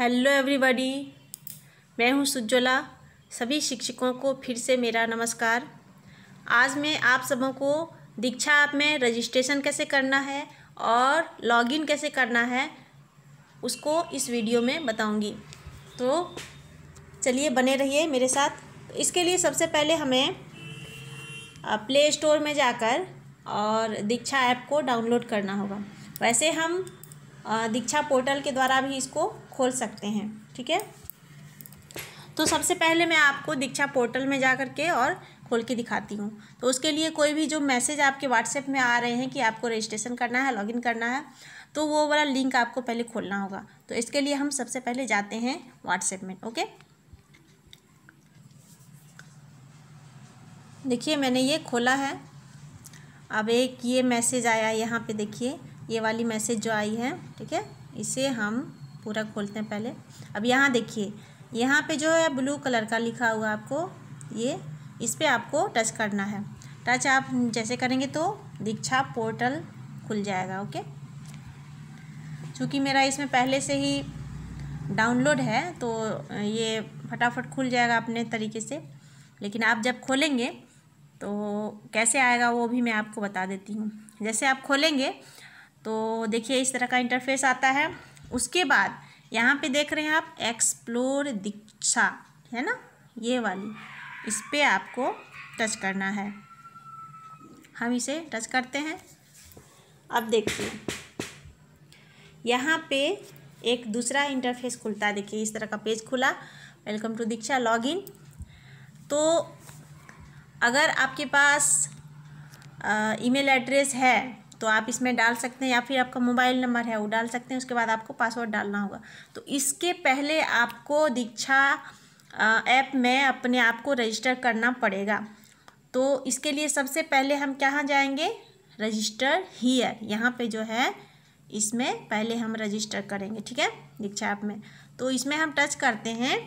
hello everybody मैं हूं सुज्ज्वला सभी शिक्षकों को फिर से मेरा नमस्कार आज मैं आप सबों को दीक्षा ऐप में रजिस्ट्रेशन कैसे करना है और लॉगिन कैसे करना है उसको इस वीडियो में बताऊंगी तो चलिए बने रहिए मेरे साथ इसके लिए सबसे पहले हमें प्ले स्टोर में जाकर और दीक्षा ऐप को डाउनलोड करना होगा वैसे हम दीक्षा पोर्टल के द्वारा भी इसको खोल सकते हैं ठीक है तो सबसे पहले मैं आपको दीक्षा पोर्टल में जा कर के और खोल के दिखाती हूँ तो उसके लिए कोई भी जो मैसेज आपके व्हाट्सएप में आ रहे हैं कि आपको रजिस्ट्रेशन करना है लॉगिन करना है तो वो वाला लिंक आपको पहले खोलना होगा तो इसके लिए हम सबसे पहले जाते हैं व्हाट्सएप में ओके देखिए मैंने ये खोला है अब एक ये मैसेज आया यहाँ पे देखिए ये वाली मैसेज जो आई है ठीक है इसे हम पूरा खोलते हैं पहले अब यहाँ देखिए यहाँ पे जो है ब्लू कलर का लिखा हुआ आपको ये इस पर आपको टच करना है टच आप जैसे करेंगे तो दीक्षा पोर्टल खुल जाएगा ओके चूँकि मेरा इसमें पहले से ही डाउनलोड है तो ये फटाफट खुल जाएगा अपने तरीके से लेकिन आप जब खोलेंगे तो कैसे आएगा वो भी मैं आपको बता देती हूँ जैसे आप खोलेंगे तो देखिए इस तरह का इंटरफेस आता है उसके बाद यहाँ पे देख रहे हैं आप एक्सप्लोर दीक्षा है ना ये वाली इस पर आपको टच करना है हम इसे टच करते हैं अब देखिए यहाँ पे एक दूसरा इंटरफेस खुलता है देखिए इस तरह का पेज खुला वेलकम टू दीक्षा लॉगिन तो अगर आपके पास ईमेल एड्रेस है तो आप इसमें डाल सकते हैं या फिर आपका मोबाइल नंबर है वो डाल सकते हैं उसके बाद आपको पासवर्ड डालना होगा तो इसके पहले आपको दीक्षा ऐप में अपने आप को रजिस्टर करना पड़ेगा तो इसके लिए सबसे पहले हम कहाँ जाएंगे रजिस्टर हीयर यहाँ पे जो है इसमें पहले हम रजिस्टर करेंगे ठीक है दीक्षा ऐप में तो इसमें हम टच करते हैं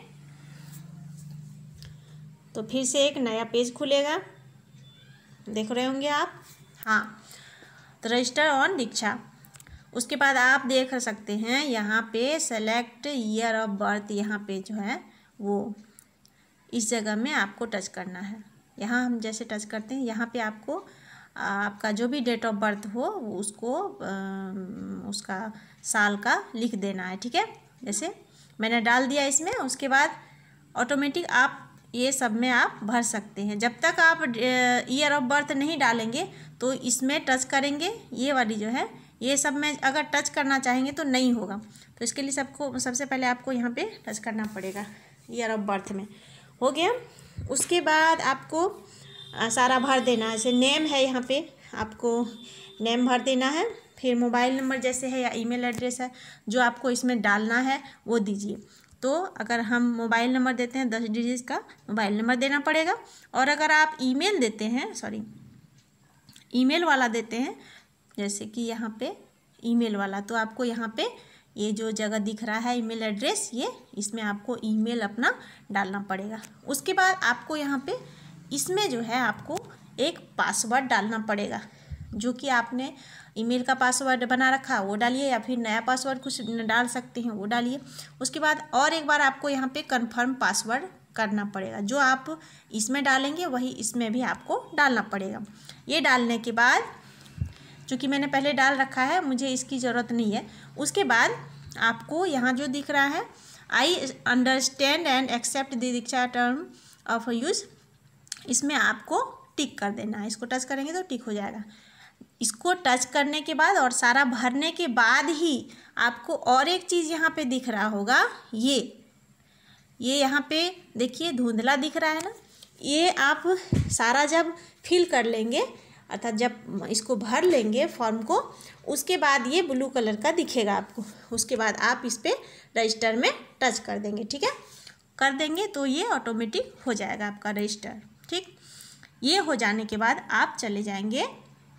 तो फिर से एक नया पेज खुलेगा देख रहे होंगे आप हाँ रजिस्टर ऑन दीक्षा उसके बाद आप देख सकते हैं यहाँ पे सेलेक्ट ईयर ऑफ बर्थ यहाँ पे जो है वो इस जगह में आपको टच करना है यहाँ हम जैसे टच करते हैं यहाँ पे आपको आपका जो भी डेट ऑफ बर्थ हो उसको उसका साल का लिख देना है ठीक है जैसे मैंने डाल दिया इसमें उसके बाद ऑटोमेटिक आप ये सब में आप भर सकते हैं जब तक आप ईयर ऑफ बर्थ नहीं डालेंगे तो इसमें टच करेंगे ये वाली जो है ये सब में अगर टच करना चाहेंगे तो नहीं होगा तो इसके लिए सबको सबसे पहले आपको यहाँ पे टच करना पड़ेगा ईयर ऑफ बर्थ में हो गया उसके बाद आपको सारा भर देना है जैसे नेम है यहाँ पे आपको नेम भर देना है फिर मोबाइल नंबर जैसे है या ईमेल एड्रेस है जो आपको इसमें डालना है वो दीजिए तो अगर हम मोबाइल नंबर देते हैं दस डिजिट का मोबाइल नंबर देना पड़ेगा और अगर आप ईमेल देते हैं सॉरी ईमेल वाला देते हैं जैसे कि यहाँ पे ईमेल वाला तो आपको यहाँ पे ये जो जगह दिख रहा है ईमेल एड्रेस ये इसमें आपको ईमेल अपना डालना पड़ेगा उसके बाद आपको यहाँ पे इसमें जो है आपको एक पासवर्ड डालना पड़ेगा जो कि आपने ईमेल का पासवर्ड बना रखा वो डालिए या फिर नया पासवर्ड कुछ डाल सकते हैं वो डालिए उसके बाद और एक बार आपको यहाँ पे कंफर्म पासवर्ड करना पड़ेगा जो आप इसमें डालेंगे वही इसमें भी आपको डालना पड़ेगा ये डालने के बाद चूँकि मैंने पहले डाल रखा है मुझे इसकी ज़रूरत नहीं है उसके बाद आपको यहाँ जो दिख रहा है I understand and accept the Diksha term of use इसमें आपको टिक कर देना है इसको टच करेंगे तो टिक हो जाएगा इसको टच करने के बाद और सारा भरने के बाद ही आपको और एक चीज़ यहाँ पे दिख रहा होगा ये ये यहाँ पे देखिए धुंधला दिख रहा है ना ये आप सारा जब फिल कर लेंगे अर्थात जब इसको भर लेंगे फॉर्म को उसके बाद ये ब्लू कलर का दिखेगा आपको उसके बाद आप इस पर रजिस्टर में टच कर देंगे ठीक है कर देंगे तो ये ऑटोमेटिक हो जाएगा आपका रजिस्टर ठीक ये हो जाने के बाद आप चले जाएंगे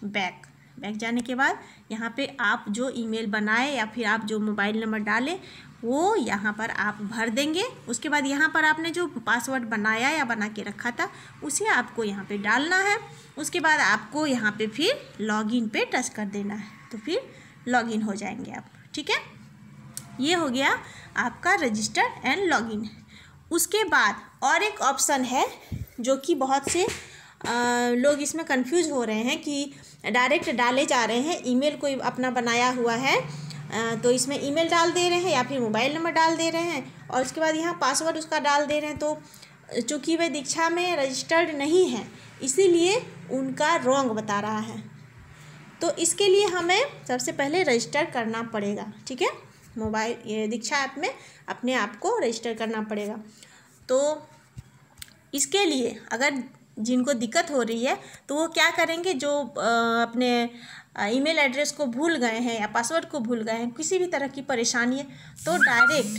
बैक बैंक जाने के बाद यहाँ पे आप जो ईमेल बनाए या फिर आप जो मोबाइल नंबर डालें वो यहाँ पर आप भर देंगे उसके बाद यहाँ पर आपने जो पासवर्ड बनाया या बना के रखा था उसे आपको यहाँ पे डालना है उसके बाद आपको यहाँ पे फिर लॉगिन पे टच कर देना है तो फिर लॉगिन हो जाएंगे आप ठीक है ये हो गया आपका रजिस्टर एंड लॉगिन उसके बाद और एक ऑप्शन है जो कि बहुत से आ, लोग इसमें कन्फ्यूज़ हो रहे हैं कि डायरेक्ट डाले जा रहे हैं ईमेल कोई अपना बनाया हुआ है तो इसमें ईमेल डाल दे रहे हैं या फिर मोबाइल नंबर डाल दे रहे हैं और उसके बाद यहाँ पासवर्ड उसका डाल दे रहे हैं तो चूँकि वे दीक्षा में रजिस्टर्ड नहीं है इसीलिए उनका रॉन्ग बता रहा है तो इसके लिए हमें सबसे पहले रजिस्टर करना पड़ेगा ठीक है मोबाइल ये दीक्षा ऐप में अपने आप को रजिस्टर करना पड़ेगा तो इसके लिए अगर जिनको दिक्कत हो रही है तो वो क्या करेंगे जो अपने ईमेल एड्रेस को भूल गए हैं या पासवर्ड को भूल गए हैं किसी भी तरह की परेशानी है तो डायरेक्ट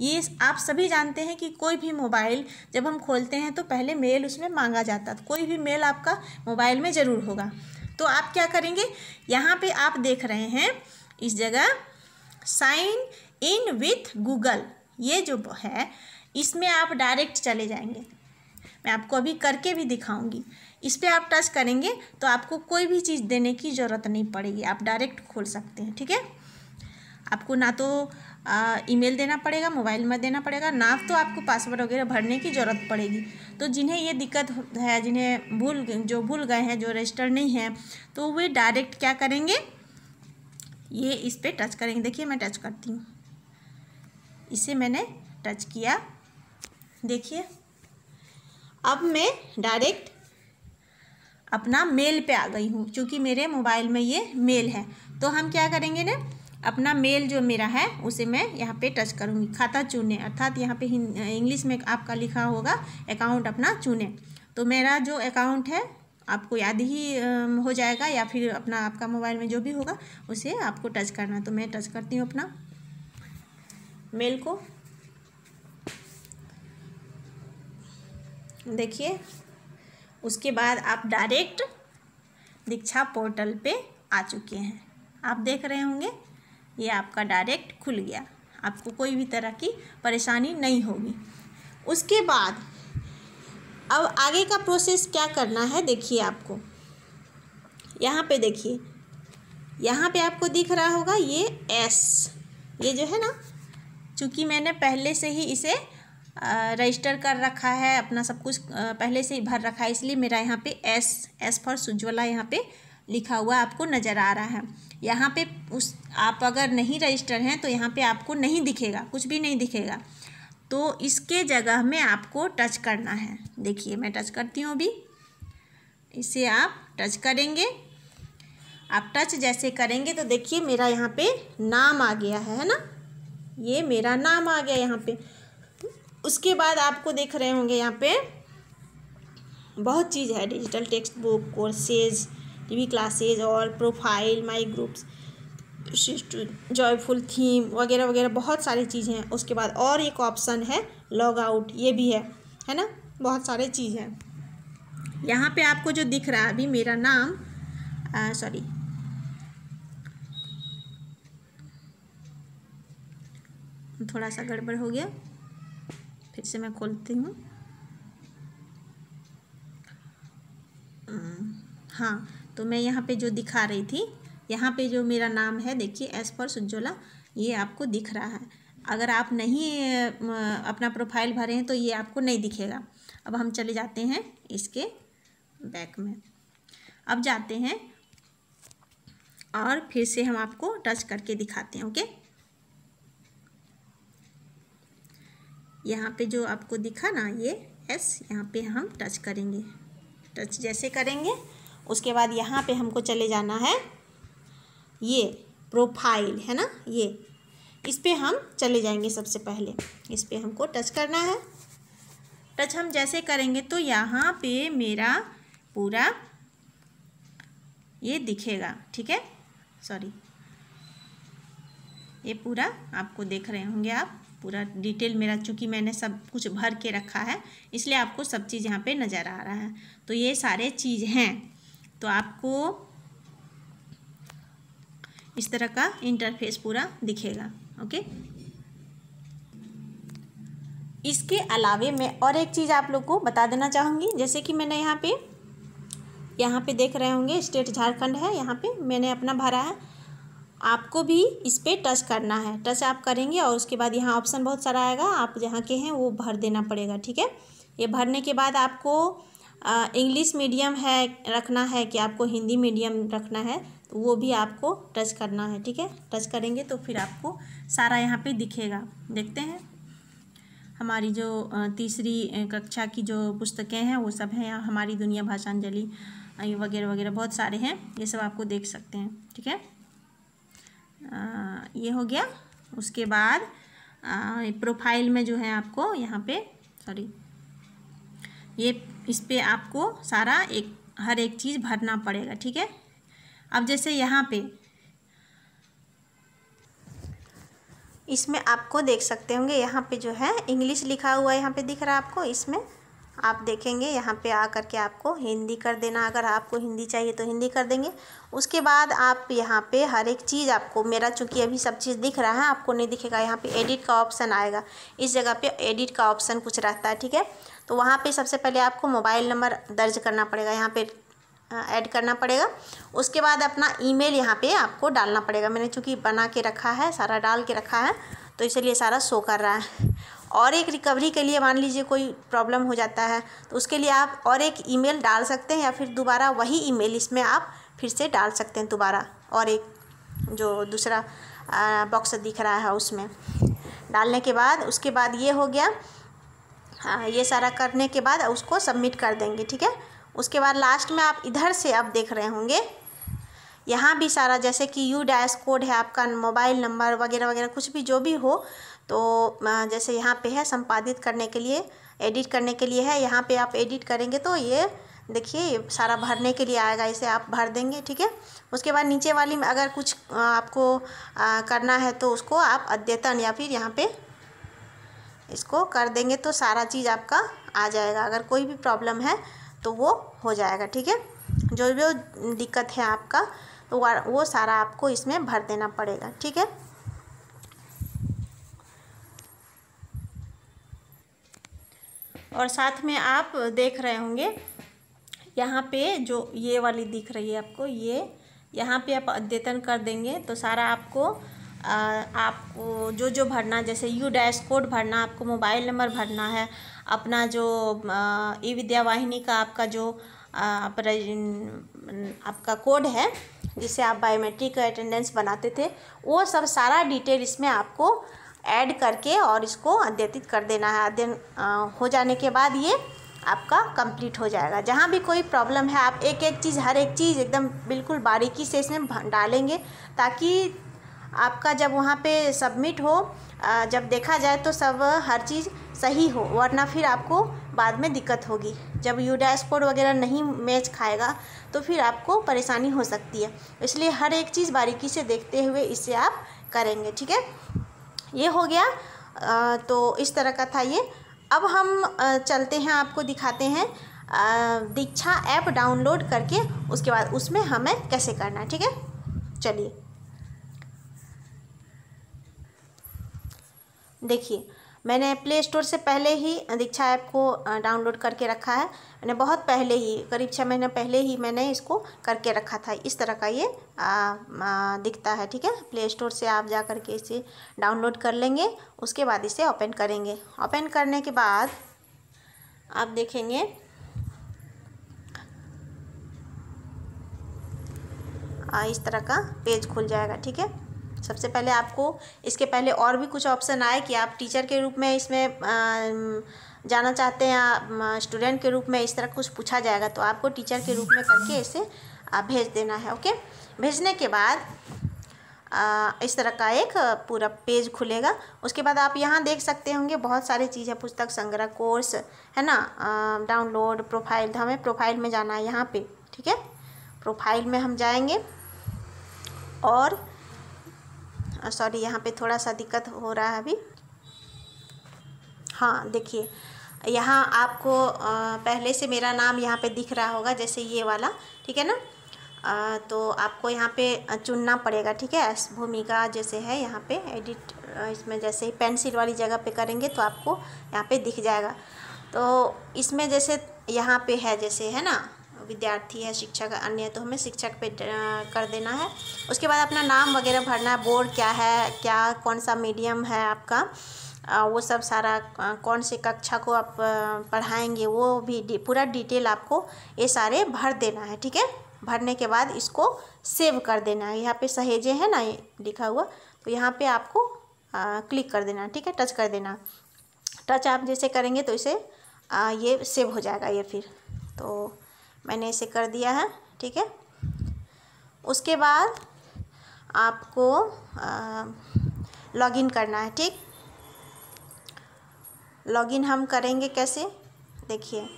ये आप सभी जानते हैं कि कोई भी मोबाइल जब हम खोलते हैं तो पहले मेल उसमें मांगा जाता है कोई भी मेल आपका मोबाइल में ज़रूर होगा तो आप क्या करेंगे यहाँ पे आप देख रहे हैं इस जगह साइन इन विथ गूगल ये जो है इसमें आप डायरेक्ट चले जाएंगे मैं आपको अभी करके भी दिखाऊंगी इस पर आप टच करेंगे तो आपको कोई भी चीज़ देने की ज़रूरत नहीं पड़ेगी आप डायरेक्ट खोल सकते हैं ठीक है आपको ना तो ईमेल देना पड़ेगा मोबाइल में देना पड़ेगा ना तो आपको पासवर्ड वगैरह भरने की ज़रूरत पड़ेगी तो जिन्हें ये दिक्कत है जिन्हें भूल जो भूल गए हैं जो रजिस्टर नहीं है तो वे डायरेक्ट क्या करेंगे ये इस पर टच करेंगे देखिए मैं टच करती हूँ इसे मैंने टच किया देखिए अब मैं डायरेक्ट अपना मेल पे आ गई हूँ क्योंकि मेरे मोबाइल में ये मेल है तो हम क्या करेंगे ना अपना मेल जो मेरा है उसे मैं यहाँ पे टच करूँगी खाता चुने अर्थात यहाँ पे इंग्लिश में आपका लिखा होगा अकाउंट अपना चुने तो मेरा जो अकाउंट है आपको याद ही हो जाएगा या फिर अपना आपका मोबाइल में जो भी होगा उसे आपको टच करना तो मैं टच करती हूँ अपना मेल को देखिए उसके बाद आप डायरेक्ट दीक्षा पोर्टल पे आ चुके हैं आप देख रहे होंगे ये आपका डायरेक्ट खुल गया आपको कोई भी तरह की परेशानी नहीं होगी उसके बाद अब आगे का प्रोसेस क्या करना है देखिए आपको यहाँ पे देखिए यहाँ पे आपको दिख रहा होगा ये एस ये जो है ना चूँकि मैंने पहले से ही इसे रजिस्टर कर रखा है अपना सब कुछ पहले से ही भर रखा है इसलिए मेरा यहाँ पे एस एस फॉर सुज्वला यहाँ पे लिखा हुआ आपको नज़र आ रहा है यहाँ पे उस आप अगर नहीं रजिस्टर हैं तो यहाँ पे आपको नहीं दिखेगा कुछ भी नहीं दिखेगा तो इसके जगह में आपको टच करना है देखिए मैं टच करती हूँ अभी इसे आप टच करेंगे आप टच जैसे करेंगे तो देखिए मेरा यहाँ पे नाम आ गया है ना ये मेरा नाम आ गया यहाँ पे उसके बाद आपको देख रहे होंगे यहाँ पे बहुत चीज़ है digital text book courses TV classes और profile my groups joyful theme वगैरह वगैरह बहुत सारी चीज़ें हैं उसके बाद और एक ऑप्शन है लॉग आउट ये भी है है ना बहुत सारे चीज़ हैं यहाँ पे आपको जो दिख रहा है अभी मेरा नाम सॉरी थोड़ा सा गड़बड़ हो गया फिर से मैं खोलती हूँ हाँ तो मैं यहाँ पे जो दिखा रही थी यहाँ पे जो मेरा नाम है देखिए एस पर सुज्जोला ये आपको दिख रहा है अगर आप नहीं अपना प्रोफाइल भरे हैं तो ये आपको नहीं दिखेगा अब हम चले जाते हैं इसके बैक में अब जाते हैं और फिर से हम आपको टच करके दिखाते हैं ओके यहाँ पे जो आपको दिखा ना ये एस यहाँ पे हम टच करेंगे टच जैसे करेंगे उसके बाद यहाँ पे हमको चले जाना है ये प्रोफाइल है ना ये इस पर हम चले जाएंगे सबसे पहले इस पर हमको टच करना है टच हम जैसे करेंगे तो यहाँ पे मेरा पूरा ये दिखेगा ठीक है सॉरी ये पूरा आपको देख रहे होंगे आप पूरा डिटेल मेरा चूँकि मैंने सब कुछ भर के रखा है इसलिए आपको सब चीज़ यहाँ पे नज़र आ रहा है तो ये सारे चीज़ हैं तो आपको इस तरह का इंटरफेस पूरा दिखेगा ओके इसके अलावे मैं और एक चीज़ आप लोग को बता देना चाहूँगी जैसे कि मैंने यहाँ पे यहाँ पे देख रहे होंगे स्टेट झारखंड है यहाँ पे मैंने अपना भरा है आपको भी इस पर टच करना है टच आप करेंगे और उसके बाद यहाँ ऑप्शन बहुत सारा आएगा आप जहाँ के हैं वो भर देना पड़ेगा ठीक है ये भरने के बाद आपको इंग्लिश मीडियम है रखना है कि आपको हिंदी मीडियम रखना है तो वो भी आपको टच करना है ठीक है टच करेंगे तो फिर आपको सारा यहाँ पे दिखेगा देखते हैं हमारी जो तीसरी कक्षा की जो पुस्तकें हैं वो सब हैं हमारी दुनिया भाषांजलि वगैरह वगैरह बहुत सारे हैं ये सब आपको देख सकते हैं ठीक है आ, ये हो गया उसके बाद प्रोफाइल में जो है आपको यहाँ पे सॉरी ये इस पर आपको सारा एक हर एक चीज़ भरना पड़ेगा ठीक है अब जैसे यहाँ पे इसमें आपको देख सकते होंगे यहाँ पे जो है इंग्लिश लिखा हुआ है यहाँ पे दिख रहा है आपको इसमें आप देखेंगे यहाँ पे आ करके आपको हिंदी कर देना अगर आपको हिंदी चाहिए तो हिंदी कर देंगे उसके बाद आप यहाँ पे हर एक चीज़ आपको मेरा चूँकि अभी सब चीज़ दिख रहा है आपको नहीं दिखेगा यहाँ पे एडिट का ऑप्शन आएगा इस जगह पे एडिट का ऑप्शन कुछ रहता है ठीक है तो वहाँ पे सबसे पहले आपको मोबाइल नंबर दर्ज करना पड़ेगा यहाँ पे ऐड करना पड़ेगा उसके बाद अपना मेल यहाँ पे आपको डालना पड़ेगा मैंने चूँकि बना के रखा है सारा डाल के रखा है तो इसलिए सारा शो कर रहा है और एक रिकवरी के लिए मान लीजिए कोई प्रॉब्लम हो जाता है तो उसके लिए आप और एक ईमेल डाल सकते हैं या फिर दोबारा वही ईमेल इसमें आप फिर से डाल सकते हैं दोबारा और एक जो दूसरा बॉक्स दिख रहा है उसमें डालने के बाद उसके बाद ये हो गया हाँ ये सारा करने के बाद उसको सबमिट कर देंगे ठीक है उसके बाद लास्ट में आप इधर से आप देख रहे होंगे यहाँ भी सारा जैसे कि यू डैश कोड है आपका मोबाइल नंबर वगैरह वगैरह कुछ भी जो भी हो तो जैसे यहाँ पे है संपादित करने के लिए एडिट करने के लिए है यहाँ पे आप एडिट करेंगे तो ये देखिए सारा भरने के लिए आएगा इसे आप भर देंगे ठीक है उसके बाद नीचे वाली में अगर कुछ आपको करना है तो उसको आप अद्यतन या फिर यहाँ पर इसको कर देंगे तो सारा चीज़ आपका आ जाएगा अगर कोई भी प्रॉब्लम है तो वो हो जाएगा ठीक है जो जो दिक्कत है आपका तो वो सारा आपको इसमें भर देना पड़ेगा ठीक है और साथ में आप देख रहे होंगे यहाँ पे जो ये वाली दिख रही है आपको ये यहाँ पे आप अद्यतन कर देंगे तो सारा आपको आपको जो जो भरना जैसे यू डैश कोड भरना आपको मोबाइल नंबर भरना है अपना जो ई विद्या वाहिनी का आपका जो आप आपका कोड है जिसे आप बायोमेट्रिक अटेंडेंस बनाते थे वो सब सारा डिटेल इसमें आपको ऐड करके और इसको अद्यतित कर देना है अध्ययन हो जाने के बाद ये आपका कंप्लीट हो जाएगा जहाँ भी कोई प्रॉब्लम है आप एक एक चीज़ हर एक चीज़ एकदम बिल्कुल बारीकी से इसमें डालेंगे ताकि आपका जब वहाँ पे सबमिट हो जब देखा जाए तो सब हर चीज़ सही हो वरना फिर आपको बाद में दिक्कत होगी जब यूडास कोड वगैरह नहीं मैच खाएगा तो फिर आपको परेशानी हो सकती है इसलिए हर एक चीज़ बारीकी से देखते हुए इसे आप करेंगे ठीक है ये हो गया आ, तो इस तरह का था ये अब हम चलते हैं आपको दिखाते हैं दीक्षा ऐप डाउनलोड करके उसके बाद उसमें हमें कैसे करना ठीक है चलिए देखिए मैंने प्ले स्टोर से पहले ही दीक्षा ऐप को डाउनलोड करके रखा है मैंने बहुत पहले ही करीब छः महीने पहले ही मैंने इसको करके रखा था इस तरह का ये आ, आ, दिखता है ठीक है प्ले स्टोर से आप जा कर के इसे डाउनलोड कर लेंगे उसके बाद इसे ओपन करेंगे ओपन करने के बाद आप देखेंगे आ, इस तरह का पेज खुल जाएगा ठीक है सबसे पहले आपको इसके पहले और भी कुछ ऑप्शन आए कि आप टीचर के रूप में इसमें जाना चाहते हैं स्टूडेंट के रूप में इस तरह कुछ पूछा जाएगा तो आपको टीचर के रूप में करके इसे भेज देना है ओके भेजने के बाद आ, इस तरह का एक पूरा पेज खुलेगा उसके बाद आप यहाँ देख सकते होंगे बहुत सारी चीज़ें पुस्तक संग्रह कोर्स है ना डाउनलोड प्रोफाइल हमें प्रोफाइल में जाना है यहाँ पे ठीक है प्रोफाइल में हम जाएंगे और सॉरी यहाँ पे थोड़ा सा दिक्कत हो रहा है अभी हाँ देखिए यहाँ आपको पहले से मेरा नाम यहाँ पे दिख रहा होगा जैसे ये वाला ठीक है ना आ, तो आपको यहाँ पे चुनना पड़ेगा ठीक है भूमिका जैसे है यहाँ पे एडिट इसमें जैसे ही पेंसिल वाली जगह पे करेंगे तो आपको यहाँ पे दिख जाएगा तो इसमें जैसे यहाँ पे है जैसे है ना विद्यार्थी है शिक्षक अन्य है तो हमें शिक्षक पे कर देना है उसके बाद अपना नाम वगैरह भरना है बोर्ड क्या है क्या कौन सा मीडियम है आपका वो सब सारा कौन से कक्षा को आप पढ़ाएंगे वो भी पूरा डिटेल आपको ये सारे भर देना है ठीक है भरने के बाद इसको सेव कर देना है यहाँ पे सहेजे हैं ना लिखा हुआ तो यहाँ पे आपको आ, क्लिक कर देना ठीक है टच कर देना टच आप जैसे करेंगे तो इसे आ, ये सेव हो जाएगा ये फिर तो मैंने इसे कर दिया है ठीक है उसके बाद आपको लॉगिन करना है ठीक लॉगिन हम करेंगे कैसे देखिए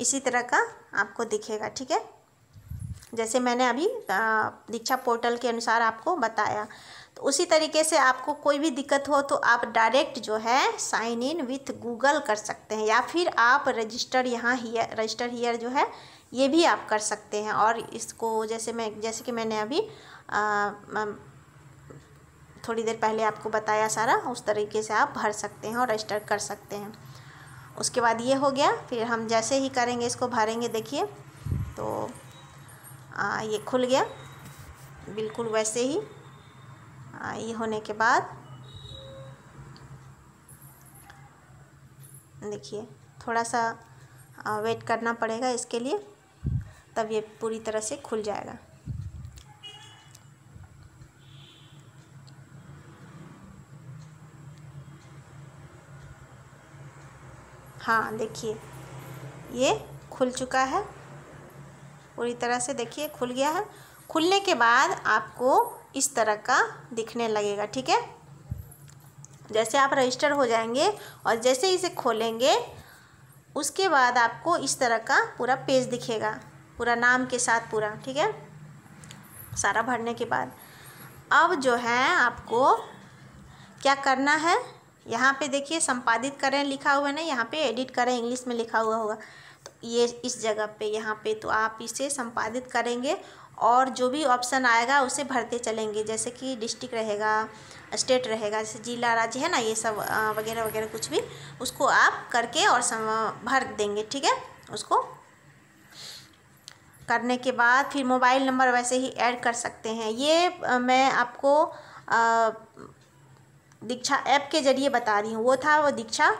इसी तरह का आपको दिखेगा ठीक है जैसे मैंने अभी दीक्षा पोर्टल के अनुसार आपको बताया तो उसी तरीके से आपको कोई भी दिक्कत हो तो आप डायरेक्ट जो है साइन इन विथ गूगल कर सकते हैं या फिर आप रजिस्टर यहाँ हीयर रजिस्टर हीयर जो है ये भी आप कर सकते हैं और इसको जैसे मैं जैसे कि मैंने अभी आ, थोड़ी देर पहले आपको बताया सारा उस तरीके से आप भर सकते हैं और रजिस्टर कर सकते हैं उसके बाद ये हो गया फिर हम जैसे ही करेंगे इसको भरेंगे देखिए तो आ, ये खुल गया बिल्कुल वैसे ही हाँ ये होने के बाद देखिए थोड़ा सा वेट करना पड़ेगा इसके लिए तब ये पूरी तरह से खुल जाएगा हाँ देखिए ये खुल चुका है पूरी तरह से देखिए खुल गया है खुलने के बाद आपको इस तरह का दिखने लगेगा ठीक है जैसे आप रजिस्टर हो जाएंगे और जैसे इसे खोलेंगे उसके बाद आपको इस तरह का पूरा पेज दिखेगा पूरा नाम के साथ पूरा ठीक है सारा भरने के बाद अब जो है आपको क्या करना है यहाँ पे देखिए संपादित करें लिखा हुआ है ना यहाँ पे एडिट करें इंग्लिश में लिखा हुआ होगा तो ये इस जगह पे यहाँ पे तो आप इसे संपादित करेंगे और जो भी ऑप्शन आएगा उसे भरते चलेंगे जैसे कि डिस्ट्रिक्ट रहेगा स्टेट रहेगा जैसे जिला राज्य है ना ये सब वगैरह वगैरह कुछ भी उसको आप करके और सम भर देंगे ठीक है उसको करने के बाद फिर मोबाइल नंबर वैसे ही ऐड कर सकते हैं ये मैं आपको आ, दीक्षा ऐप के ज़रिए बता रही हूँ वो था वो दीक्षा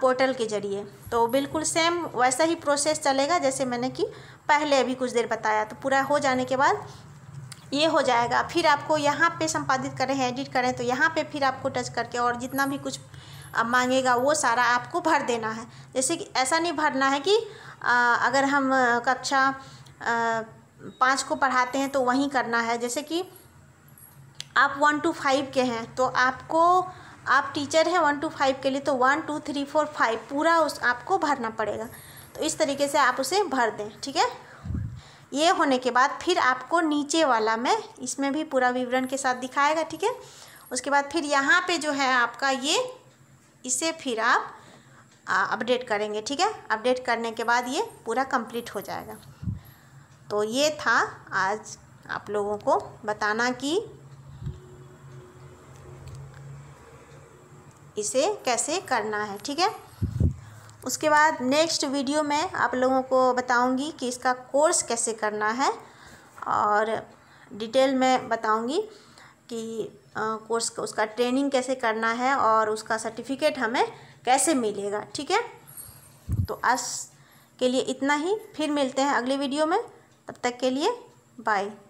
पोर्टल के ज़रिए तो बिल्कुल सेम वैसा ही प्रोसेस चलेगा जैसे मैंने कि पहले अभी कुछ देर बताया तो पूरा हो जाने के बाद ये हो जाएगा फिर आपको यहाँ पे संपादित करें एडिट करें तो यहाँ पे फिर आपको टच करके और जितना भी कुछ मांगेगा वो सारा आपको भर देना है जैसे कि ऐसा नहीं भरना है कि आ, अगर हम कक्षा पाँच को पढ़ाते हैं तो वहीं करना है जैसे कि आप वन टू फाइव के हैं तो आपको आप टीचर हैं वन टू फाइव के लिए तो one two three four five पूरा उस आपको भरना पड़ेगा तो इस तरीके से आप उसे भर दें ठीक है ये होने के बाद फिर आपको नीचे वाला में इसमें भी पूरा विवरण के साथ दिखाएगा ठीक है उसके बाद फिर यहाँ पे जो है आपका ये इसे फिर आप अपडेट करेंगे ठीक है अपडेट करने के बाद ये पूरा कंप्लीट हो जाएगा तो ये था आज आप लोगों को बताना कि इसे कैसे करना है ठीक है उसके बाद नेक्स्ट वीडियो में आप लोगों को बताऊंगी कि इसका कोर्स कैसे करना है और डिटेल में बताऊंगी कि कोर्स उसका ट्रेनिंग कैसे करना है और उसका सर्टिफिकेट हमें कैसे मिलेगा ठीक है तो आज के लिए इतना ही फिर मिलते हैं अगले वीडियो में तब तक के लिए बाय